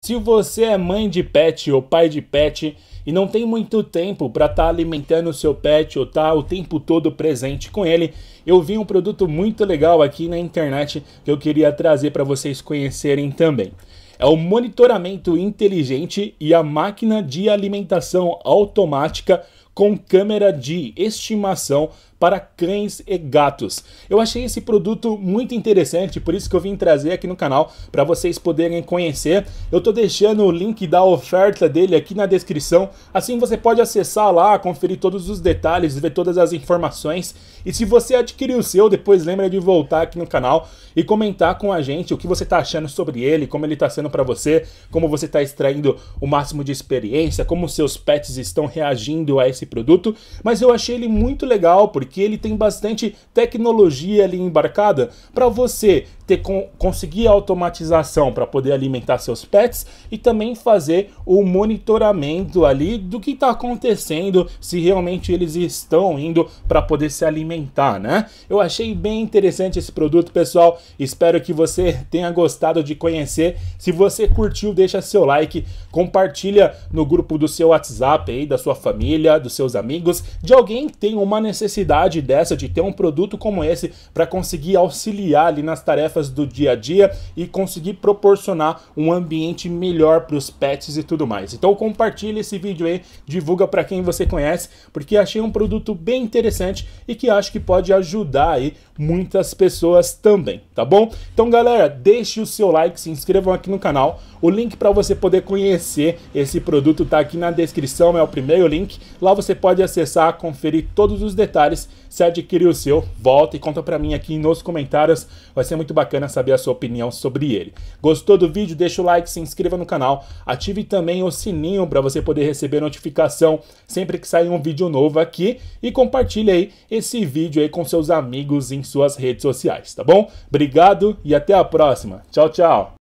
Se você é mãe de pet ou pai de pet e não tem muito tempo para estar tá alimentando o seu pet ou tá o tempo todo presente com ele, eu vi um produto muito legal aqui na internet que eu queria trazer para vocês conhecerem também. É o monitoramento inteligente e a máquina de alimentação automática com câmera de estimação para cães e gatos. Eu achei esse produto muito interessante, por isso que eu vim trazer aqui no canal para vocês poderem conhecer. Eu tô deixando o link da oferta dele aqui na descrição, assim você pode acessar lá, conferir todos os detalhes, ver todas as informações. E se você adquirir o seu, depois lembra de voltar aqui no canal e comentar com a gente o que você tá achando sobre ele, como ele tá sendo para você, como você tá extraindo o máximo de experiência, como seus pets estão reagindo a esse produto. Mas eu achei ele muito legal porque porque ele tem bastante tecnologia ali embarcada para você ter conseguir a automatização para poder alimentar seus pets e também fazer o monitoramento ali do que está acontecendo, se realmente eles estão indo para poder se alimentar, né? Eu achei bem interessante esse produto, pessoal. Espero que você tenha gostado de conhecer. Se você curtiu, deixa seu like, compartilha no grupo do seu WhatsApp aí, da sua família, dos seus amigos, de alguém que tem uma necessidade dessa de ter um produto como esse para conseguir auxiliar ali nas tarefas tarefas do dia a dia e conseguir proporcionar um ambiente melhor para os pets e tudo mais. Então compartilha esse vídeo aí, divulga para quem você conhece, porque achei um produto bem interessante e que acho que pode ajudar aí muitas pessoas também, tá bom? Então galera, deixe o seu like, se inscrevam aqui no canal. O link para você poder conhecer esse produto tá aqui na descrição, é o primeiro link. Lá você pode acessar, conferir todos os detalhes, se adquirir o seu, volta e conta para mim aqui nos comentários. Vai ser muito bacana bacana saber a sua opinião sobre ele. Gostou do vídeo? Deixa o like, se inscreva no canal, ative também o sininho para você poder receber notificação sempre que sair um vídeo novo aqui e compartilhe aí esse vídeo aí com seus amigos em suas redes sociais, tá bom? Obrigado e até a próxima. Tchau, tchau.